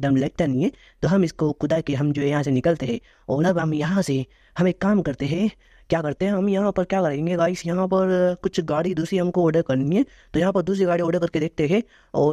दम लगता नहीं है तो हम इसको खुदा के हम जो यहाँ से निकलते हैं और अब हम यहाँ से हम एक काम करते हैं क्या करते हैं हम यहाँ पर क्या करेंगे गाइस यहाँ पर कुछ गाड़ी दूसरी हमको ऑर्डर करनी है तो यहाँ पर दूसरी गाड़ी ऑर्डर करके देखते हैं और